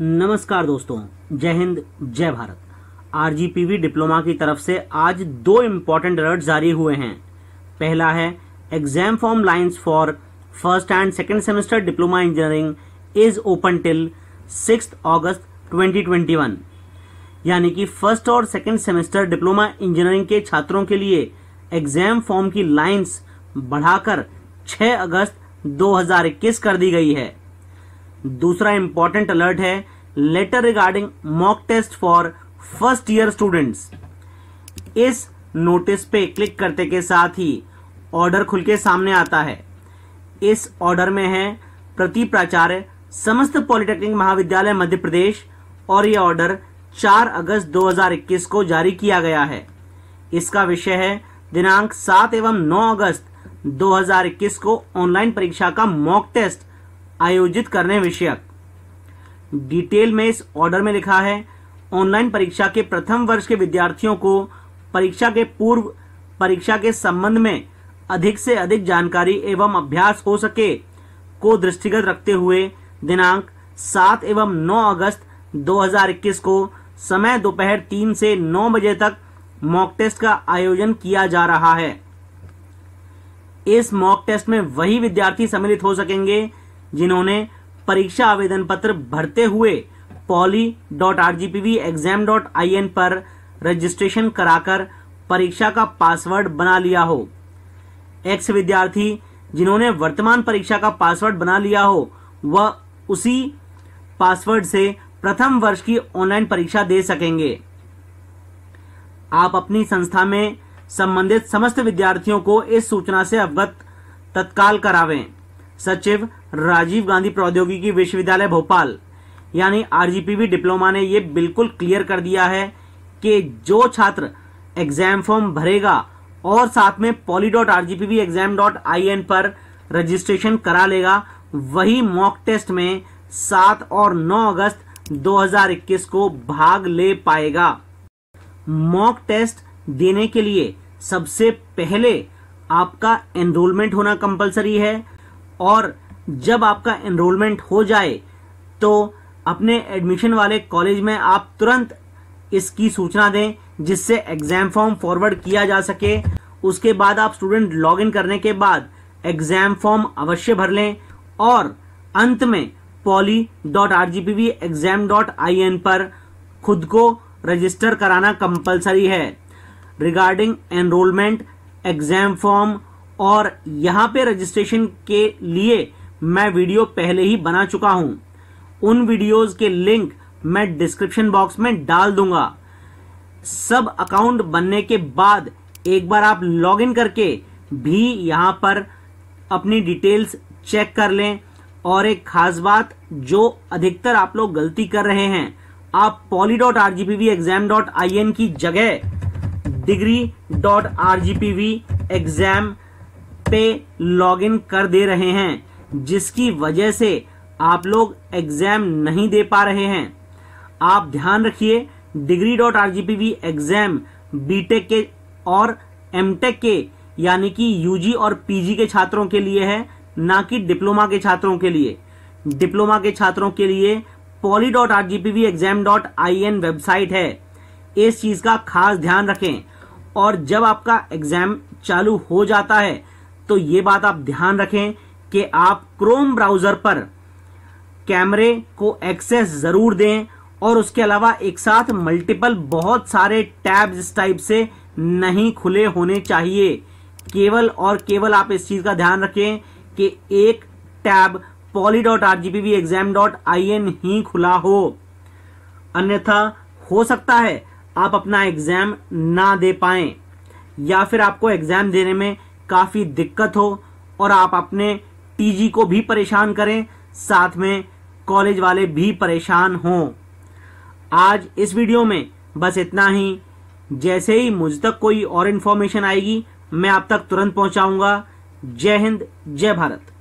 नमस्कार दोस्तों जय हिंद जय भारत आरजीपीवी डिप्लोमा की तरफ से आज दो इम्पोर्टेंट अलर्ट जारी हुए हैं पहला है exam form lines for first and second semester diploma engineering is open till six August 2021 यानी कि फर्स्ट और सेकेंड सेमेस्टर डिप्लोमा इंजीनियरिंग के छात्रों के लिए एग्जाम फॉर्म की लाइंस बढ़ाकर 6 अगस्त 2021 कर दी गई है दूसरा इंपॉर्टेंट अलर्ट है letter regarding mock test for first year students इस नोटिस पे क्लिक करते के साथ ही ऑर्डर खुल के सामने आता है इस ऑर्डर में है प्रति प्राचार्य समस्त पॉलिटेक्निक महाविद्यालय मध्य प्रदेश और यह ऑर्डर 4 अगस्त 2021 को जारी किया गया है इसका विषय है दिनांक 7 एवं 9 अगस्त 2021 को ऑनलाइन परीक्षा का मॉक टेस्ट आयोजित करने विषयक डिटेल में इस ऑर्डर में लिखा है ऑनलाइन परीक्षा के प्रथम वर्ष के विद्यार्थियों को परीक्षा के पूर्व परीक्षा के संबंध में अधिक से अधिक जानकारी एवं अभ्यास हो सके को दृष्टिगत रखते हुए दिनांक सात एवं नौ अगस्त 2021 को समय दोपहर तीन से नौ बजे तक मॉक टेस्ट का आयोजन किया जा रहा है इस मॉक टेस्ट में वही विद्यार्थी सम्मिलित हो सकेंगे जिन्होंने परीक्षा आवेदन पत्र भरते हुए poly dot R G P V exam dot I N पर रजिस्ट्रेशन कराकर परीक्षा का पासवर्ड बना लिया हो एक्स विद्यार्थी जिन्होंने वर्तमान परीक्षा का पासवर्ड बना लिया हो वह उसी पासवर्ड से प्रथम वर्ष की ऑनलाइन परीक्षा दे सकेंगे आप अपनी संस्था में संबंधित समस्त विद्यार्थियों को इस सूचना से अवगत तत्काल करावें सचिव राजीव गांधी प्रौद्योगिकी विश्वविद्यालय भोपाल यानी आरजीपीवी डिप्लोमा ने ये बिल्कुल क्लियर कर दिया है कि जो छात्र एग्जाम फॉर्म भरेगा और साथ में poly dot R exam dot I N पर रजिस्ट्रेशन करा लेगा वही मॉक टेस्ट में सात और नौ अगस्त 2021 को भाग ले पाएगा मॉक टेस्ट देने के लिए सबसे पहले आपका एनरोलमेंट होना कंपलसरी है और जब आपका एनरोलमेंट हो जाए तो अपने एडमिशन वाले कॉलेज में आप तुरंत इसकी सूचना दें जिससे एग्जाम फॉर्म फॉरवर्ड किया जा सके उसके बाद आप स्टूडेंट लॉग इन करने के बाद एग्जाम फॉर्म अवश्य भर लें और अंत में poly dot R exam dot I N पर खुद को रजिस्टर कराना कंपलसरी है रिगार्डिंग एनरोलमेंट एग्जाम फॉर्म और यहाँ पे रजिस्ट्रेशन के लिए मैं वीडियो पहले ही बना चुका हूं उन वीडियोस के लिंक मैं डिस्क्रिप्शन बॉक्स में डाल दूंगा सब अकाउंट बनने के बाद एक बार आप लॉगिन करके भी यहां पर अपनी डिटेल्स चेक कर लें और एक खास बात जो अधिकतर आप लोग गलती कर रहे हैं आप poly dot R exam dot I N की जगह डिग्री डॉट आर एग्जाम पे लॉगिन कर दे रहे हैं जिसकी वजह से आप लोग एग्जाम नहीं दे पा रहे हैं आप ध्यान रखिए degree dot R exam BTech के और एमटेक के यानी कि यूजी और पीजी के छात्रों के लिए है ना कि डिप्लोमा के छात्रों के लिए डिप्लोमा के छात्रों के लिए poly dot R exam dot I N website है इस चीज का खास ध्यान रखें और जब आपका एग्जाम चालू हो जाता है तो ये बात आप ध्यान रखें कि आप क्रोम ब्राउजर पर कैमरे को एक्सेस जरूर दें और उसके अलावा एक साथ मल्टीपल बहुत सारे टैब इस टाइप से नहीं खुले होने चाहिए केवल और केवल आप इस चीज का ध्यान रखें कि एक tab poly dot R exam dot I N ही खुला हो अन्यथा हो सकता है आप अपना एग्जाम ना दे पाए या फिर आपको एग्जाम देने में काफी दिक्कत हो और आप अपने टीजी को भी परेशान करें साथ में कॉलेज वाले भी परेशान हों आज इस वीडियो में बस इतना ही जैसे ही मुझ तक कोई और इन्फॉर्मेशन आएगी मैं आप तक तुरंत पहुंचाऊंगा जय हिंद जय भारत